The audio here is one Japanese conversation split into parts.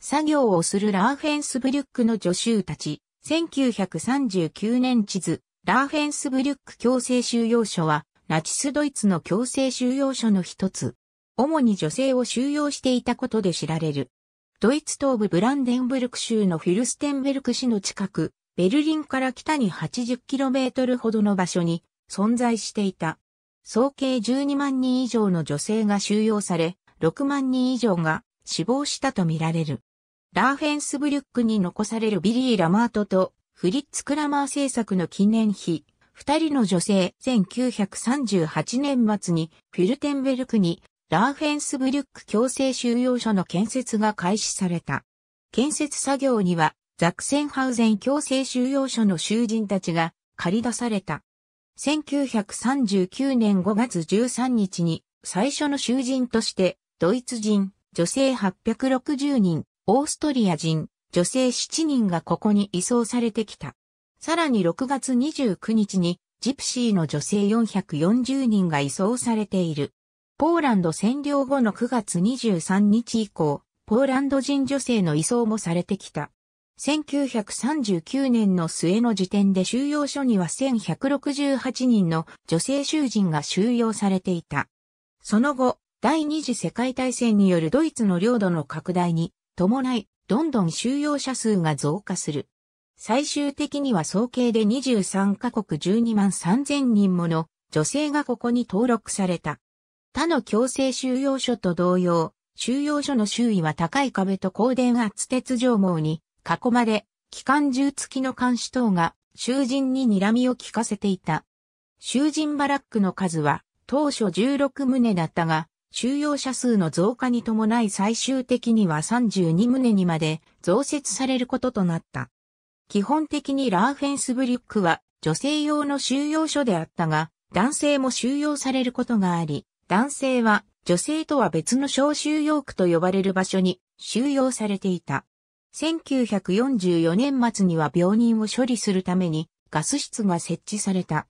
作業をするラーフェンスブリュックの助手たち、1939年地図、ラーフェンスブリュック強制収容所は、ナチスドイツの強制収容所の一つ。主に女性を収容していたことで知られる。ドイツ東部ブランデンブルク州のフィルステンベルク市の近く、ベルリンから北に 80km ほどの場所に存在していた。総計12万人以上の女性が収容され、6万人以上が死亡したとみられる。ラーフェンスブリュックに残されるビリー・ラマートとフリッツ・クラマー制作の記念碑、二人の女性、1938年末にフィルテンベルクにラーフェンスブリュック強制収容所の建設が開始された。建設作業にはザクセンハウゼン強制収容所の囚人たちが借り出された。1939年5月13日に最初の囚人としてドイツ人女性860人、オーストリア人、女性7人がここに移送されてきた。さらに6月29日に、ジプシーの女性440人が移送されている。ポーランド占領後の9月23日以降、ポーランド人女性の移送もされてきた。1939年の末の時点で収容所には1168人の女性囚人が収容されていた。その後、第二次世界大戦によるドイツの領土の拡大に伴い、どんどん収容者数が増加する。最終的には総計で23カ国12万3000人もの女性がここに登録された。他の強制収容所と同様、収容所の周囲は高い壁と高電圧鉄条網に囲まれ、機関銃付きの監視等が囚人に睨みを聞かせていた。囚人バラックの数は当初16棟だったが、収容者数の増加に伴い最終的には32棟にまで増設されることとなった。基本的にラーフェンスブリュックは女性用の収容所であったが、男性も収容されることがあり、男性は女性とは別の小収容区と呼ばれる場所に収容されていた。1944年末には病人を処理するためにガス室が設置された。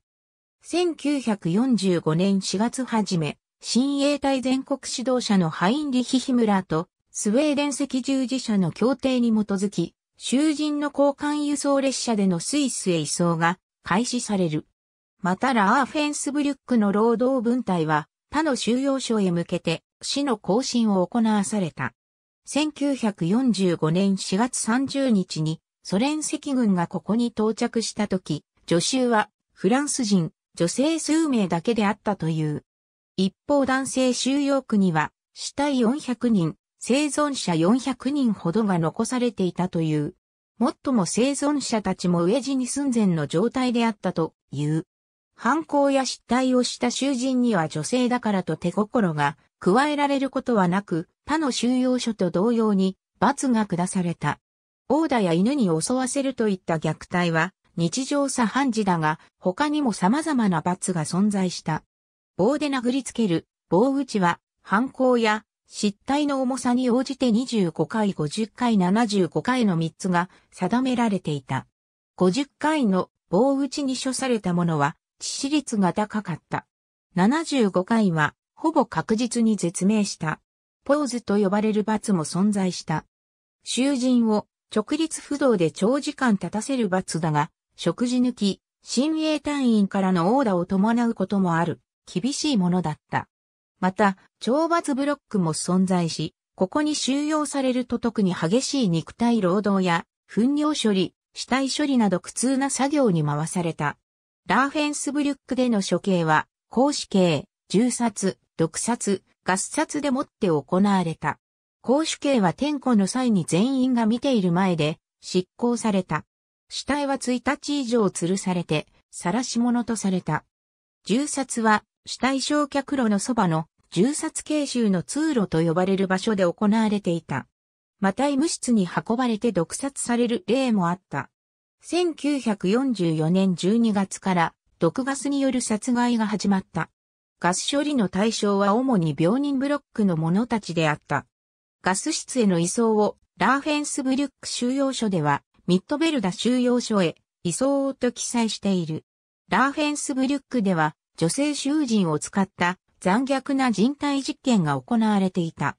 1945年4月初め、新衛隊全国指導者のハインリヒヒムラーと、スウェーデン赤十字社の協定に基づき、囚人の交換輸送列車でのスイスへ移送が開始される。またラーフェンスブリュックの労働分隊は他の収容所へ向けて市の更新を行わされた。1945年4月30日にソ連赤軍がここに到着した時、助手はフランス人、女性数名だけであったという。一方男性収容区には死体400人、生存者400人ほどが残されていたという。もっとも生存者たちも飢え死に寸前の状態であったという。犯行や失態をした囚人には女性だからと手心が加えられることはなく、他の収容所と同様に罰が下された。オダーや犬に襲わせるといった虐待は日常茶飯事だが、他にも様々な罰が存在した。棒で殴りつける、棒打ちは、犯行や、失態の重さに応じて25回、50回、75回の3つが定められていた。50回の棒打ちに処されたものは、致死率が高かった。75回は、ほぼ確実に絶命した。ポーズと呼ばれる罰も存在した。囚人を直立不動で長時間立たせる罰だが、食事抜き、親衛隊員からのオーダを伴うこともある。厳しいものだった。また、懲罰ブロックも存在し、ここに収容されると特に激しい肉体労働や、糞尿処理、死体処理など苦痛な作業に回された。ラーフェンスブリュックでの処刑は、公死刑、銃殺、毒殺、合殺でもって行われた。公主刑は天候の際に全員が見ている前で執行された。死体は1日以上吊るされて、晒し者とされた。銃殺は死体焼却炉のそばの銃殺慶州の通路と呼ばれる場所で行われていた。また医務室に運ばれて毒殺される例もあった。1944年12月から毒ガスによる殺害が始まった。ガス処理の対象は主に病人ブロックの者たちであった。ガス室への移送をラーフェンスブリュック収容所ではミッドベルダ収容所へ移送と記載している。ラーフェンスブリュックでは女性囚人を使った残虐な人体実験が行われていた。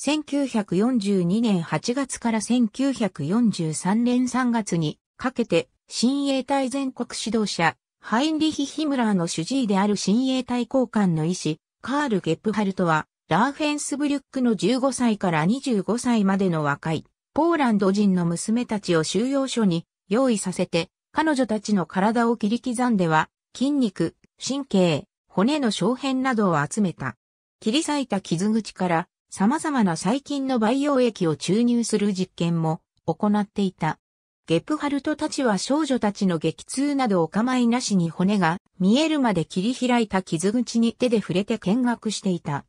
1942年8月から1943年3月にかけて、親衛隊全国指導者、ハインリヒ・ヒムラーの主治医である親衛隊交換の医師、カール・ゲップハルトは、ラーフェンスブリュックの15歳から25歳までの若い、ポーランド人の娘たちを収容所に用意させて、彼女たちの体を切り刻んでは、筋肉、神経、骨の小片などを集めた。切り裂いた傷口から様々な細菌の培養液を注入する実験も行っていた。ゲプハルトたちは少女たちの激痛などお構いなしに骨が見えるまで切り開いた傷口に手で触れて見学していた。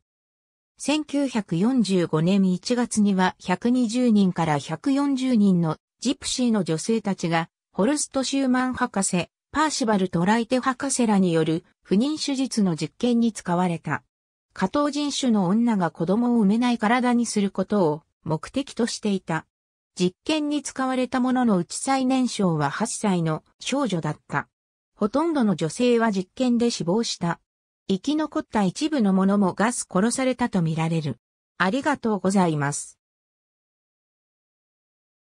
1945年1月には120人から140人のジプシーの女性たちがホルスト・シューマン博士、パーシバル・トライテ博士らによる不妊手術の実験に使われた。加藤人種の女が子供を産めない体にすることを目的としていた。実験に使われたもののうち最年少は8歳の少女だった。ほとんどの女性は実験で死亡した。生き残った一部の者もガス殺されたとみられる。ありがとうございます。